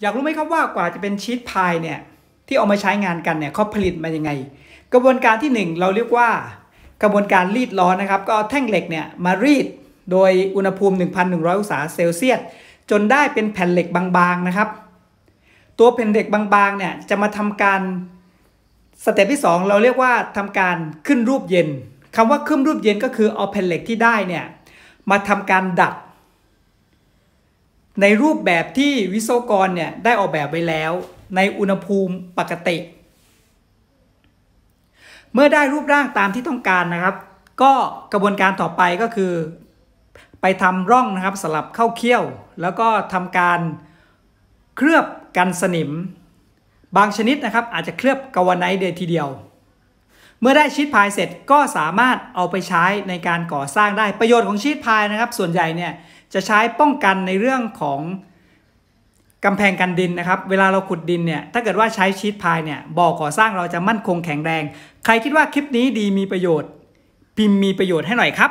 อยากรู้ไหมครับว่ากว่าจะเป็นชีสพายเนี่ยที่เอามาใช้งานกันเนี่ยเขาผลิตมายังไงกระบวนการที่ 1 เราเรียกว่ากระบวนการรีดร้อนนะครับก็เอาแท่งเหล็กเนี่ยมารีดโดยอุณหภูมิ 1,100องศาเซลเซียส จนได้เป็นแผ่นเหล็กบางๆนะครับ ตัวแผ่นเหล็กบางๆเนี่ยจะมาทำการสเต็ปที่ 2 เราเรียกว่าทำการขึ้นรูปเย็น คำว่าขึ้นรูปเย็นก็คือเอาแผ่นเหล็กที่ได้เนี่ยมาทำการดัดในรูปแบบที่วิศวกรเนี่ยได้ออกแบบไว้แล้วในอุณหภูมิปกติ เมื่อได้รูปร่างตามที่ต้องการนะครับ ก็กระบวนการต่อไปก็คือ ไปทำร่องนะครับสลับเข้าเคี้ยว แล้วก็ทำการเคลือบกันสนิม บางชนิดนะครับ อาจจะเคลือบกาวไนท์เดยทีเดียวเมื่อได้ชีตพายเสร็จก็สามารถเอาไปใช้ในการก่อสร้างได้ประโยชน์ของชีตพายนะครับส่วนใหญ่เนี่ยจะใช้ป้องกันในเรื่องของกำแพงกันดินนะครับเวลาเราขุดดินเนี่ยถ้าเกิดว่าใช้ชีทพายเนี่ยบ่อก่อสร้างเราจะมั่นคงแข็งแรง ใครคิดว่าคลิปนี้ดีมีประโยชน์พิมพ์มีประโยชน์ให้หน่อยครับ